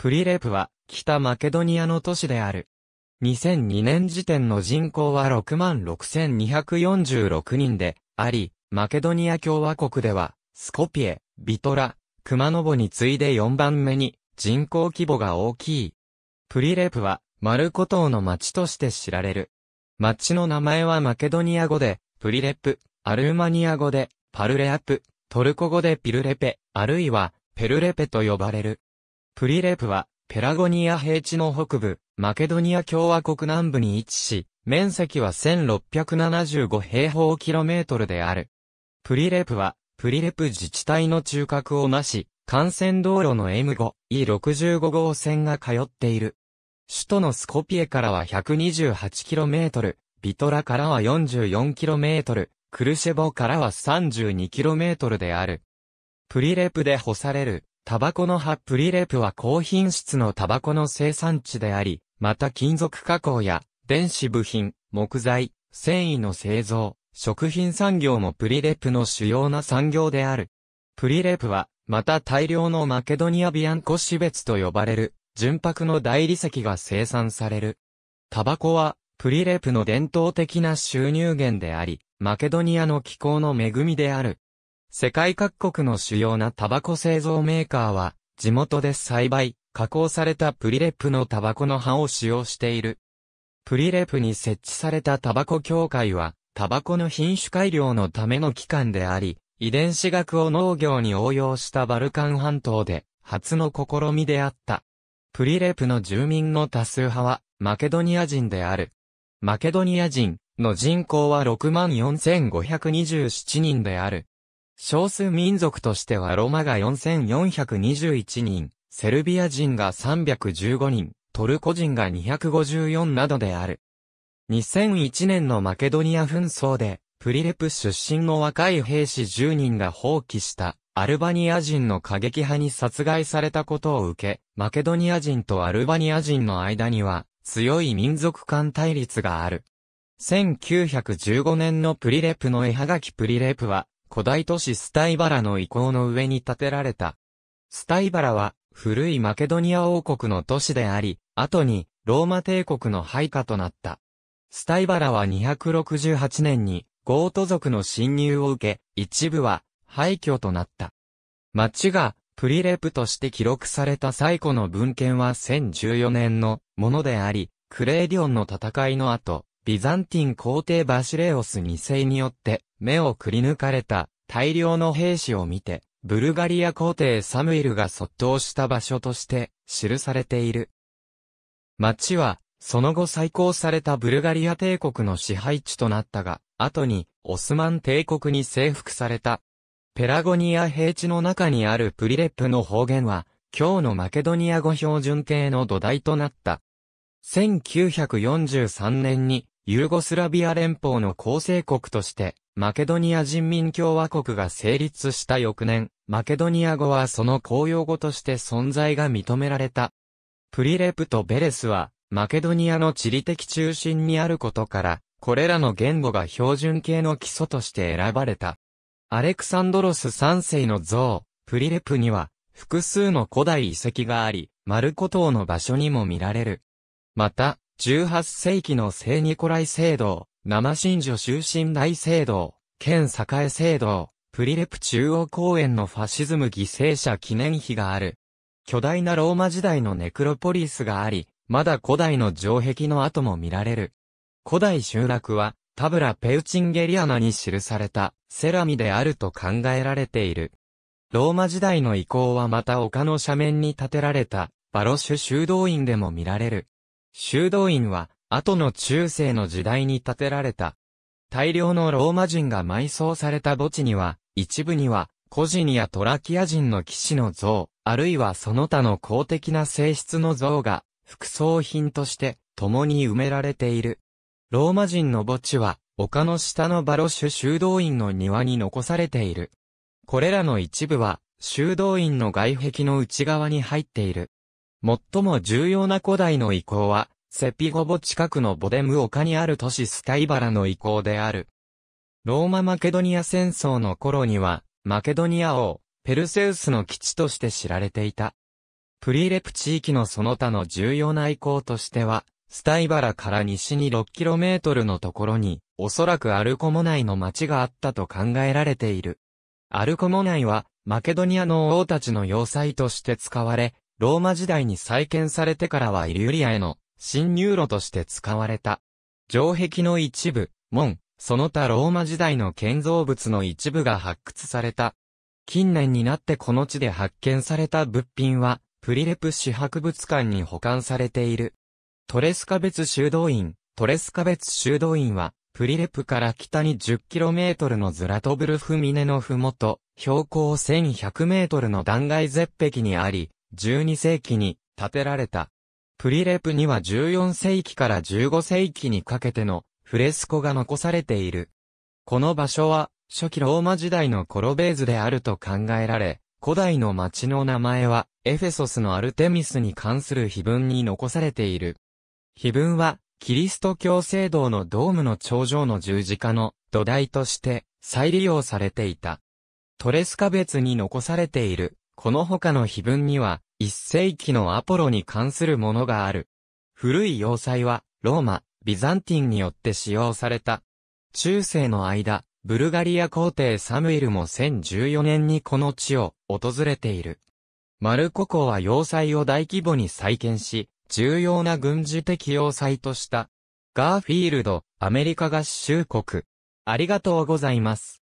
プリレプは、北マケドニアの都市である。2002年時点の人口は66,246人で、あり、マケドニア共和国では、スコピエ、ビトラ、クマノボに次いで4番目に、人口規模が大きい。プリレプは、マルコ島の町として知られる。町の名前はマケドニア語で、プリレプ、アルーマニア語で、パルレアプ、トルコ語でピルレペ、あるいは、ペルレペと呼ばれる。プリレプは、ペラゴニア平地の北部、マケドニア共和国南部に位置し、面積は1675平方キロメートルである。プリレプは、プリレプ自治体の中核をなし、幹線道路の M5、E65 号線が通っている。首都のスコピエからは1 2 8トル、ビトラからは4 4トル、クルシェボからは3 2トルである。プリレプで干されるタバコの葉プリレープは高品質のタバコの生産地であり、また金属加工や電子部品、木材、繊維の製造、食品産業もプリレープの主要な産業である。プリレープは、また大量のマケドニアビアンコシベツと呼ばれる、純白の大理石が生産される。タバコは、プリレープの伝統的な収入源であり、マケドニアの気候の恵みである。世界各国の主要なタバコ製造メーカーは、地元で栽培、加工されたプリレップのタバコの葉を使用している。プリレップに設置されたタバコ協会は、タバコの品種改良のための機関であり、遺伝子学を農業に応用したバルカン半島で、初の試みであった。プリレップの住民の多数派は、マケドニア人である。マケドニア人の人口は64,527人である。少数民族としてはロマが4421人、セルビア人が315人、トルコ人が254などである。2001年のマケドニア紛争で、プリレプ出身の若い兵士10人が放棄したアルバニア人の過激派に殺害されたことを受け、マケドニア人とアルバニア人の間には強い民族間対立がある。1915年のプリレプの絵はがきプリレプは古代都市スタイバラの遺構の上に建てられた。スタイバラは、古いマケドニア王国の都市であり、後に、ローマ帝国の配下となった。スタイバラは268年に、ゴート族の侵入を受け、一部は、廃墟となった。町が、プリレプとして記録された最古の文献は1014年のものであり、クレーディオンの戦いの後、ビザンティン皇帝バシレオス2世によって目をくり抜かれた大量の兵士を見て、ブルガリア皇帝サムイルが卒倒した場所として記されている。町は、その後再興されたブルガリア帝国の支配地となったが、後にオスマン帝国に征服された。ペラゴニア平地の中にあるプリレップの方言は、今日のマケドニア語標準形の土台となった。1943年にユーゴスラビア連邦の構成国として、マケドニア人民共和国が成立した翌年、マケドニア語はその公用語として存在が認められた。プリレプとベレスは、マケドニアの地理的中心にあることから、これらの言語が標準形の基礎として選ばれた。アレクサンドロス3世の像、プリレプには、複数の古代遺跡があり、マルコ島の場所にも見られる。また、18世紀の聖ニコライ聖堂、生神女終身大聖堂、県栄聖堂、プリレプ中央公園のファシズム犠牲者記念碑がある。巨大なローマ時代のネクロポリスがあり、まだ古代の城壁の跡も見られる。古代集落は、タブラ・ペウチンゲリアナに記された、セラミであると考えられている。ローマ時代の遺構はまた丘の斜面に建てられた、バロシュ修道院でも見られる。修道院は、後の中世の時代に建てられた。大量のローマ人が埋葬された墓地には、一部には、個人やトラキア人の騎士の像、あるいはその他の公的な性質の像が、副葬品として、共に埋められている。ローマ人の墓地は、丘の下のバロシュ修道院の庭に残されている。これらの一部は、修道院の外壁の内側に入っている。最も重要な古代の遺構は、セピゴボ近くのボデム丘にある都市スタイバラの遺構である。ローマ・マケドニア戦争の頃には、マケドニア王、ペルセウスの基地として知られていた。プリレプ地域のその他の重要な遺構としては、スタイバラから西に 6km のところに、おそらくアルコモ内の町があったと考えられている。アルコモ内は、マケドニアの王たちの要塞として使われ、ローマ時代に再建されてからはイリュリアへの侵入路として使われた。城壁の一部、門、その他ローマ時代の建造物の一部が発掘された。近年になってこの地で発見された物品は、プリレプ市博物館に保管されている。トレスカ別修道院、トレスカ別修道院は、プリレプから北に 10km のズラトブルフ峰のふもと、標高 1100m の断崖絶壁にあり、12世紀に建てられた。プリレプには14世紀から15世紀にかけてのフレスコが残されている。この場所は初期ローマ時代のコロベーズであると考えられ、古代の町の名前はエフェソスのアルテミスに関する碑文に残されている。碑文はキリスト教聖堂のドームの頂上の十字架の土台として再利用されていた。トレスカ別に残されているこの他の碑文には、一世紀のアポロに関するものがある。古い要塞は、ローマ、ビザンティンによって使用された。中世の間、ブルガリア皇帝サムイルも1014年にこの地を訪れている。マルコ公は要塞を大規模に再建し、重要な軍事的要塞とした。ガーフィールド、アメリカ合衆国。ありがとうございます。